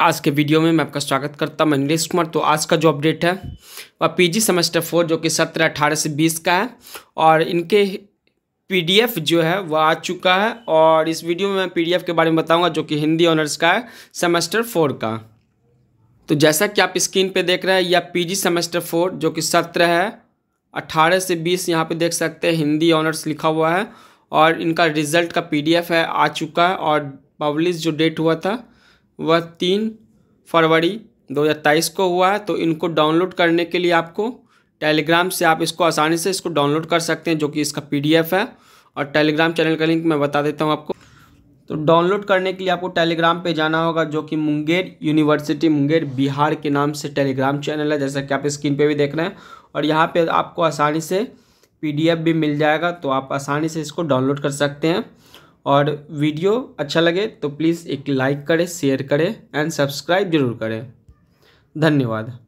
आज के वीडियो में मैं आपका स्वागत करता हूं मैं नीलेश कुमार तो आज का जो अपडेट है वह पीजी सेमेस्टर फोर जो कि सत्रह अट्ठारह से बीस का है और इनके पीडीएफ जो है वह आ चुका है और इस वीडियो में मैं पीडीएफ के बारे में बताऊंगा जो कि हिंदी ऑनर्स का है सेमेस्टर फोर का तो जैसा कि आप स्क्रीन पर देख रहे हैं यह पी सेमेस्टर फोर जो कि सत्रह है अट्ठारह से बीस यहाँ पर देख सकते हैं हिंदी ऑनर्स लिखा हुआ है और इनका रिजल्ट का पी है आ चुका है और पब्लिश जो डेट हुआ था वह तीन फरवरी 2023 को हुआ है तो इनको डाउनलोड करने के लिए आपको टेलीग्राम से आप इसको आसानी से इसको डाउनलोड कर सकते हैं जो कि इसका पीडीएफ है और टेलीग्राम चैनल का लिंक मैं बता देता हूँ आपको तो डाउनलोड करने के लिए आपको टेलीग्राम पे जाना होगा जो कि मुंगेर यूनिवर्सिटी मुंगेर बिहार के नाम से टेलीग्राम चैनल है जैसा कि आप स्क्रीन पे भी देख रहे हैं और यहाँ पे आपको आसानी से पीडीएफ भी मिल जाएगा तो आप आसानी से इसको डाउनलोड कर सकते हैं और वीडियो अच्छा लगे तो प्लीज़ एक लाइक करें शेयर करें एंड सब्सक्राइब जरूर करें धन्यवाद